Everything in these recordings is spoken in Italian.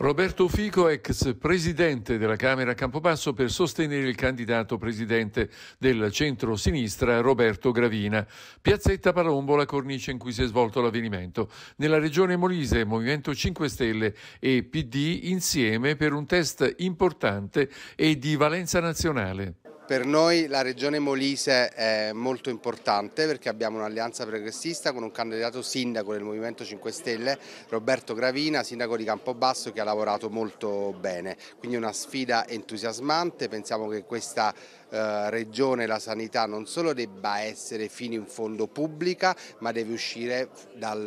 Roberto Fico, ex presidente della Camera Campobasso, per sostenere il candidato presidente del centro-sinistra Roberto Gravina. Piazzetta Palombo, la cornice in cui si è svolto l'avvenimento. Nella regione Molise, Movimento 5 Stelle e PD insieme per un test importante e di valenza nazionale. Per noi la regione Molise è molto importante perché abbiamo un'alleanza progressista con un candidato sindaco del Movimento 5 Stelle, Roberto Gravina, sindaco di Campobasso che ha lavorato molto bene. Quindi una sfida entusiasmante, pensiamo che questa eh, regione, la sanità, non solo debba essere fino in fondo pubblica ma deve uscire dal,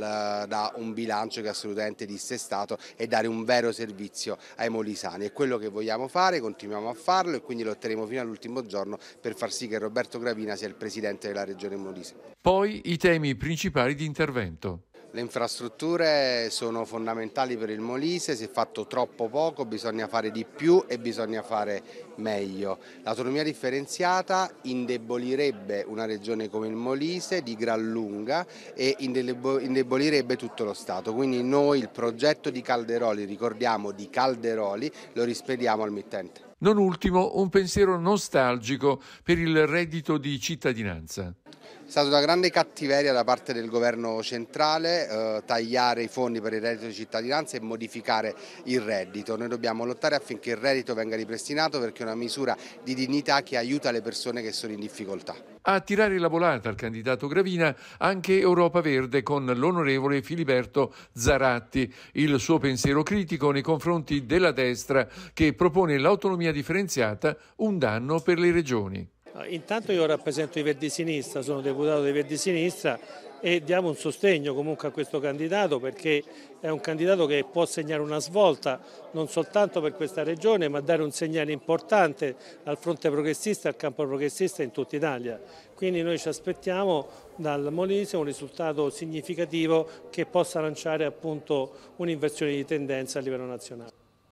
da un bilancio che è assolutamente dissestato e dare un vero servizio ai molisani. È quello che vogliamo fare, continuiamo a farlo e quindi lotteremo fino all'ultimo giorno Mezzogiorno per far sì che Roberto Gravina sia il presidente della regione molise. Poi i temi principali di intervento. Le infrastrutture sono fondamentali per il Molise, si è fatto troppo poco, bisogna fare di più e bisogna fare meglio. L'autonomia differenziata indebolirebbe una regione come il Molise di gran lunga e indebolirebbe tutto lo Stato. Quindi noi il progetto di Calderoli, ricordiamo di Calderoli, lo rispediamo al mittente. Non ultimo un pensiero nostalgico per il reddito di cittadinanza. È stata una grande cattiveria da parte del governo centrale eh, tagliare i fondi per il reddito di cittadinanza e modificare il reddito. Noi dobbiamo lottare affinché il reddito venga ripristinato perché è una misura di dignità che aiuta le persone che sono in difficoltà. A tirare la volata al candidato Gravina anche Europa Verde con l'onorevole Filiberto Zaratti, il suo pensiero critico nei confronti della destra che propone l'autonomia differenziata un danno per le regioni. Eh, intanto io rappresento i Verdi Sinistra, sono deputato dei Verdi Sinistra e diamo un sostegno comunque a questo candidato perché è un candidato che può segnare una svolta non soltanto per questa regione ma dare un segnale importante al fronte progressista al campo progressista in tutta Italia. Quindi noi ci aspettiamo dal Molise un risultato significativo che possa lanciare appunto un'inversione di tendenza a livello nazionale.